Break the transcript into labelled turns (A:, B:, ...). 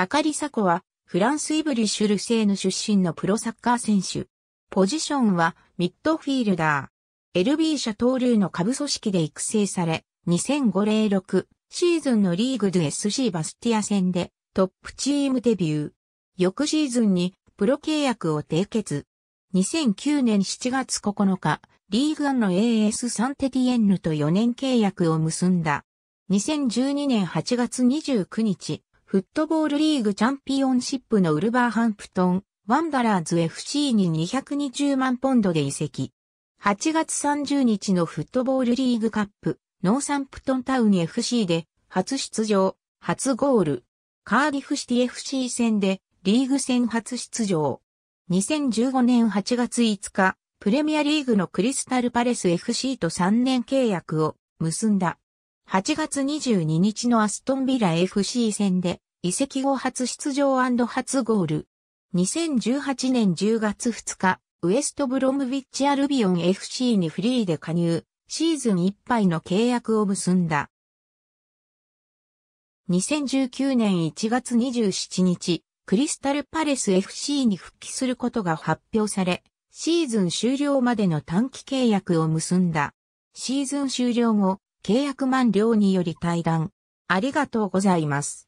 A: バカリサコは、フランスイブリシュルセーヌ出身のプロサッカー選手。ポジションは、ミッドフィールダー。LB 社東流の下部組織で育成され、2005-06シーズンのリーグで SC バスティア戦で、トップチームデビュー。翌シーズンに、プロ契約を締結。2009年7月9日、リーグアンの AS サンテティエンヌと4年契約を結んだ。2012年8月29日、フットボールリーグチャンピオンシップのウルバーハンプトン、ワンダラーズ FC に220万ポンドで移籍。8月30日のフットボールリーグカップ、ノーサンプトンタウン FC で、初出場、初ゴール。カーディフシティ FC 戦で、リーグ戦初出場。2015年8月5日、プレミアリーグのクリスタルパレス FC と3年契約を結んだ。8月22日のアストンビラ FC 戦で移籍後初出場初ゴール。2018年10月2日、ウエストブロムビッチアルビオン FC にフリーで加入、シーズンいっぱいの契約を結んだ。2019年1月27日、クリスタルパレス FC に復帰することが発表され、シーズン終了までの短期契約を結んだ。シーズン終了後、契約満了により退団。ありがとうございます。